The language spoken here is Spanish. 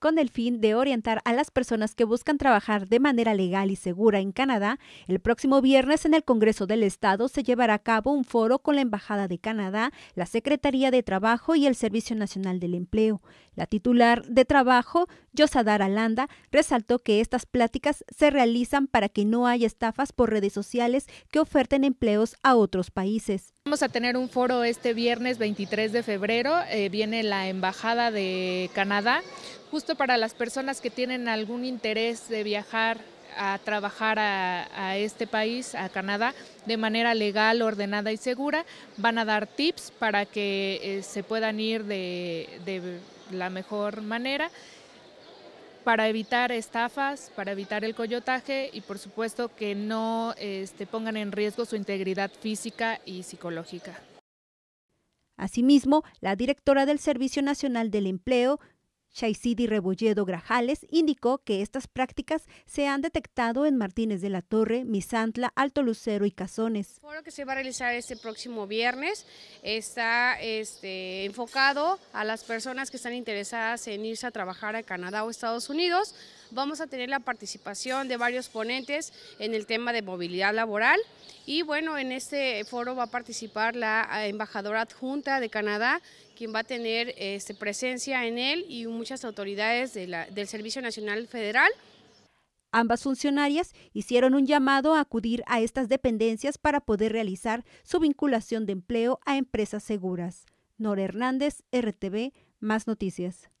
Con el fin de orientar a las personas que buscan trabajar de manera legal y segura en Canadá, el próximo viernes en el Congreso del Estado se llevará a cabo un foro con la Embajada de Canadá, la Secretaría de Trabajo y el Servicio Nacional del Empleo. La titular de Trabajo, Yosadara Landa, resaltó que estas pláticas se realizan para que no haya estafas por redes sociales que oferten empleos a otros países. Vamos a tener un foro este viernes 23 de febrero, eh, viene la Embajada de Canadá justo para las personas que tienen algún interés de viajar a trabajar a, este país, a Canadá, de manera legal, ordenada y segura. Van a dar tips para que eh, se puedan ir de, la mejor manera para evitar estafas, para evitar el coyotaje y por supuesto que no este, pongan en riesgo su integridad física y psicológica. Asimismo, la directora del Servicio Nacional del Empleo, Chaisidi Rebolledo Grajales indicó que estas prácticas se han detectado en Martínez de la Torre, Misantla, Alto Lucero y Cazones. El foro que se va a realizar este próximo viernes está este, enfocado a las personas que están interesadas en irse a trabajar a Canadá o Estados Unidos Vamos a tener la participación de varios ponentes en el tema de movilidad laboral y bueno, en este foro va a participar la ah, embajadora adjunta de Canadá, quien va a tener este, presencia en él y muchas autoridades del Servicio Nacional Federal. Ambas funcionarias hicieron un llamado a acudir a estas dependencias para poder realizar su vinculación de empleo a empresas seguras. Nora Hernández, RTV, más noticias.